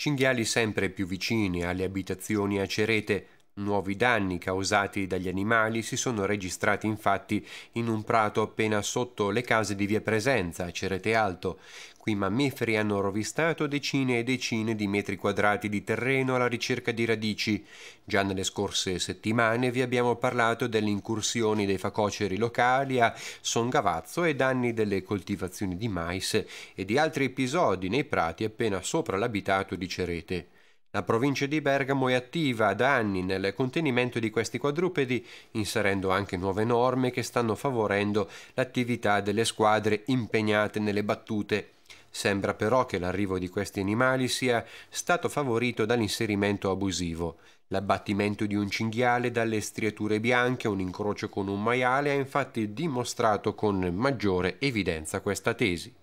cinghiali sempre più vicini alle abitazioni a cerete Nuovi danni causati dagli animali si sono registrati infatti in un prato appena sotto le case di via Presenza, a Cerete Alto. Qui mammiferi hanno rovistato decine e decine di metri quadrati di terreno alla ricerca di radici. Già nelle scorse settimane vi abbiamo parlato delle incursioni dei facoceri locali a Songavazzo e danni delle coltivazioni di mais e di altri episodi nei prati appena sopra l'abitato di Cerete. La provincia di Bergamo è attiva da anni nel contenimento di questi quadrupedi, inserendo anche nuove norme che stanno favorendo l'attività delle squadre impegnate nelle battute. Sembra però che l'arrivo di questi animali sia stato favorito dall'inserimento abusivo. L'abbattimento di un cinghiale dalle striature bianche a un incrocio con un maiale ha infatti dimostrato con maggiore evidenza questa tesi.